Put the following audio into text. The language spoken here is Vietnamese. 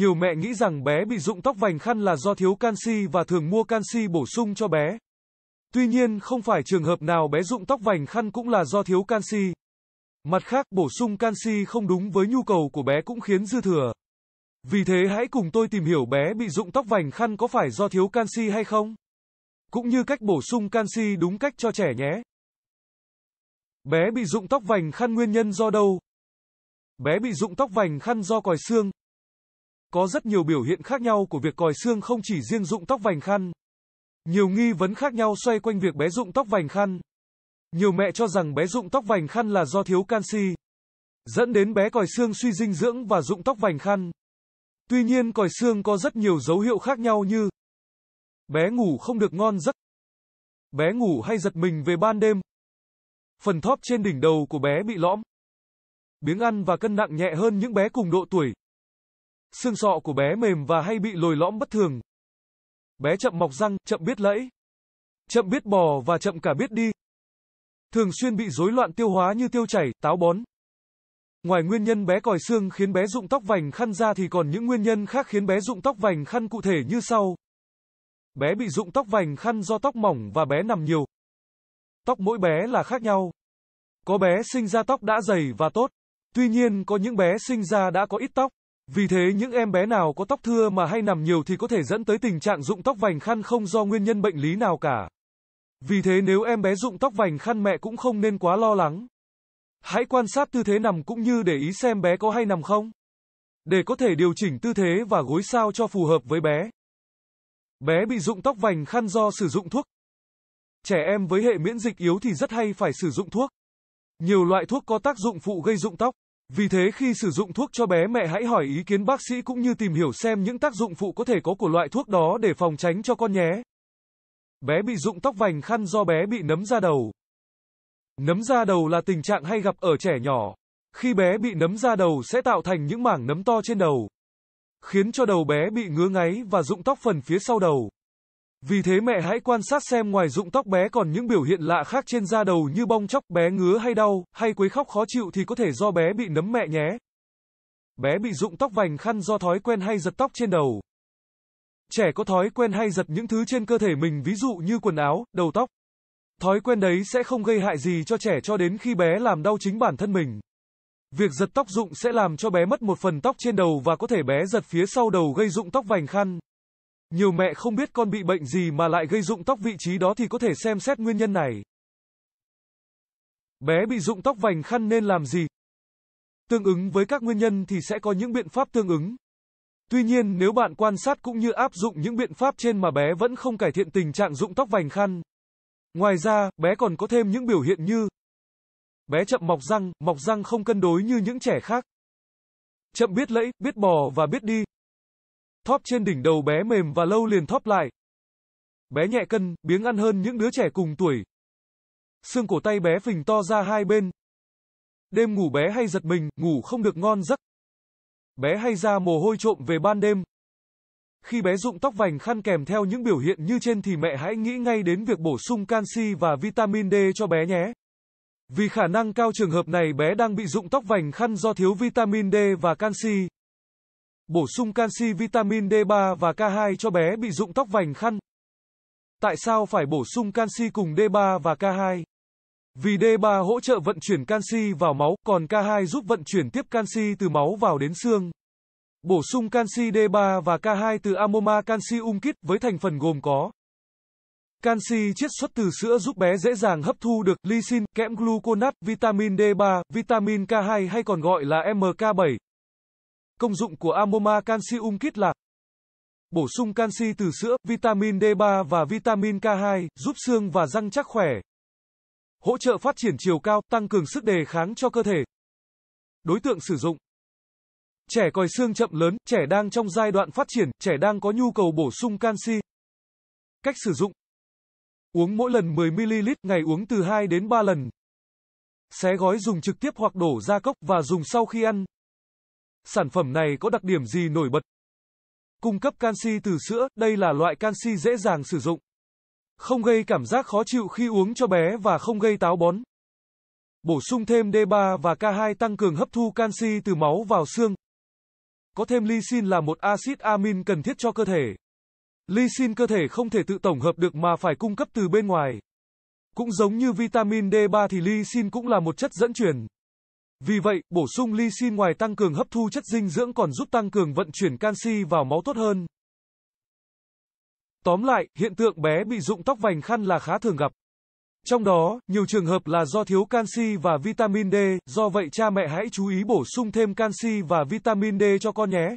Nhiều mẹ nghĩ rằng bé bị rụng tóc vành khăn là do thiếu canxi và thường mua canxi bổ sung cho bé. Tuy nhiên, không phải trường hợp nào bé rụng tóc vành khăn cũng là do thiếu canxi. Mặt khác, bổ sung canxi không đúng với nhu cầu của bé cũng khiến dư thừa. Vì thế hãy cùng tôi tìm hiểu bé bị rụng tóc vành khăn có phải do thiếu canxi hay không. Cũng như cách bổ sung canxi đúng cách cho trẻ nhé. Bé bị rụng tóc vành khăn nguyên nhân do đâu? Bé bị rụng tóc vành khăn do còi xương, có rất nhiều biểu hiện khác nhau của việc còi xương không chỉ riêng rụng tóc vành khăn. Nhiều nghi vấn khác nhau xoay quanh việc bé rụng tóc vành khăn. Nhiều mẹ cho rằng bé rụng tóc vành khăn là do thiếu canxi, dẫn đến bé còi xương suy dinh dưỡng và rụng tóc vành khăn. Tuy nhiên còi xương có rất nhiều dấu hiệu khác nhau như bé ngủ không được ngon giấc, bé ngủ hay giật mình về ban đêm, phần thóp trên đỉnh đầu của bé bị lõm, biếng ăn và cân nặng nhẹ hơn những bé cùng độ tuổi xương sọ của bé mềm và hay bị lồi lõm bất thường. Bé chậm mọc răng, chậm biết lẫy, chậm biết bò và chậm cả biết đi. Thường xuyên bị rối loạn tiêu hóa như tiêu chảy, táo bón. Ngoài nguyên nhân bé còi xương khiến bé rụng tóc vành khăn ra thì còn những nguyên nhân khác khiến bé rụng tóc vành khăn cụ thể như sau. Bé bị rụng tóc vành khăn do tóc mỏng và bé nằm nhiều. Tóc mỗi bé là khác nhau. Có bé sinh ra tóc đã dày và tốt, tuy nhiên có những bé sinh ra đã có ít tóc. Vì thế những em bé nào có tóc thưa mà hay nằm nhiều thì có thể dẫn tới tình trạng rụng tóc vành khăn không do nguyên nhân bệnh lý nào cả. Vì thế nếu em bé rụng tóc vành khăn mẹ cũng không nên quá lo lắng. Hãy quan sát tư thế nằm cũng như để ý xem bé có hay nằm không. Để có thể điều chỉnh tư thế và gối sao cho phù hợp với bé. Bé bị rụng tóc vành khăn do sử dụng thuốc. Trẻ em với hệ miễn dịch yếu thì rất hay phải sử dụng thuốc. Nhiều loại thuốc có tác dụng phụ gây rụng tóc. Vì thế khi sử dụng thuốc cho bé mẹ hãy hỏi ý kiến bác sĩ cũng như tìm hiểu xem những tác dụng phụ có thể có của loại thuốc đó để phòng tránh cho con nhé. Bé bị rụng tóc vành khăn do bé bị nấm da đầu. Nấm da đầu là tình trạng hay gặp ở trẻ nhỏ. Khi bé bị nấm da đầu sẽ tạo thành những mảng nấm to trên đầu, khiến cho đầu bé bị ngứa ngáy và rụng tóc phần phía sau đầu. Vì thế mẹ hãy quan sát xem ngoài rụng tóc bé còn những biểu hiện lạ khác trên da đầu như bong chóc, bé ngứa hay đau, hay quấy khóc khó chịu thì có thể do bé bị nấm mẹ nhé. Bé bị rụng tóc vành khăn do thói quen hay giật tóc trên đầu. Trẻ có thói quen hay giật những thứ trên cơ thể mình ví dụ như quần áo, đầu tóc. Thói quen đấy sẽ không gây hại gì cho trẻ cho đến khi bé làm đau chính bản thân mình. Việc giật tóc rụng sẽ làm cho bé mất một phần tóc trên đầu và có thể bé giật phía sau đầu gây rụng tóc vành khăn. Nhiều mẹ không biết con bị bệnh gì mà lại gây rụng tóc vị trí đó thì có thể xem xét nguyên nhân này. Bé bị rụng tóc vành khăn nên làm gì? Tương ứng với các nguyên nhân thì sẽ có những biện pháp tương ứng. Tuy nhiên, nếu bạn quan sát cũng như áp dụng những biện pháp trên mà bé vẫn không cải thiện tình trạng rụng tóc vành khăn. Ngoài ra, bé còn có thêm những biểu hiện như bé chậm mọc răng, mọc răng không cân đối như những trẻ khác. Chậm biết lẫy, biết bò và biết đi, Thóp trên đỉnh đầu bé mềm và lâu liền thóp lại. Bé nhẹ cân, biếng ăn hơn những đứa trẻ cùng tuổi. Xương cổ tay bé phình to ra hai bên. Đêm ngủ bé hay giật mình, ngủ không được ngon giấc. Bé hay ra mồ hôi trộm về ban đêm. Khi bé rụng tóc vành khăn kèm theo những biểu hiện như trên thì mẹ hãy nghĩ ngay đến việc bổ sung canxi và vitamin D cho bé nhé. Vì khả năng cao trường hợp này bé đang bị rụng tóc vành khăn do thiếu vitamin D và canxi bổ sung canxi vitamin D3 và K2 cho bé bị rụng tóc vành khăn. Tại sao phải bổ sung canxi cùng D3 và K2? Vì D3 hỗ trợ vận chuyển canxi vào máu, còn K2 giúp vận chuyển tiếp canxi từ máu vào đến xương. Bổ sung canxi D3 và K2 từ Amoma Calcium Kit với thành phần gồm có Canxi chiết xuất từ sữa giúp bé dễ dàng hấp thu được lysin, kẽm gluconat, vitamin D3, vitamin K2 hay còn gọi là MK7, Công dụng của Amoma Calcium Kit là Bổ sung canxi từ sữa, vitamin D3 và vitamin K2, giúp xương và răng chắc khỏe. Hỗ trợ phát triển chiều cao, tăng cường sức đề kháng cho cơ thể. Đối tượng sử dụng Trẻ còi xương chậm lớn, trẻ đang trong giai đoạn phát triển, trẻ đang có nhu cầu bổ sung canxi. Cách sử dụng Uống mỗi lần 10ml, ngày uống từ 2 đến 3 lần. Xé gói dùng trực tiếp hoặc đổ ra cốc và dùng sau khi ăn sản phẩm này có đặc điểm gì nổi bật? Cung cấp canxi từ sữa, đây là loại canxi dễ dàng sử dụng. Không gây cảm giác khó chịu khi uống cho bé và không gây táo bón. Bổ sung thêm D3 và K2 tăng cường hấp thu canxi từ máu vào xương. Có thêm lysine là một axit amin cần thiết cho cơ thể. Lysine cơ thể không thể tự tổng hợp được mà phải cung cấp từ bên ngoài. Cũng giống như vitamin D3 thì lysine cũng là một chất dẫn truyền. Vì vậy, bổ sung lysin ngoài tăng cường hấp thu chất dinh dưỡng còn giúp tăng cường vận chuyển canxi vào máu tốt hơn. Tóm lại, hiện tượng bé bị rụng tóc vành khăn là khá thường gặp. Trong đó, nhiều trường hợp là do thiếu canxi và vitamin D, do vậy cha mẹ hãy chú ý bổ sung thêm canxi và vitamin D cho con nhé.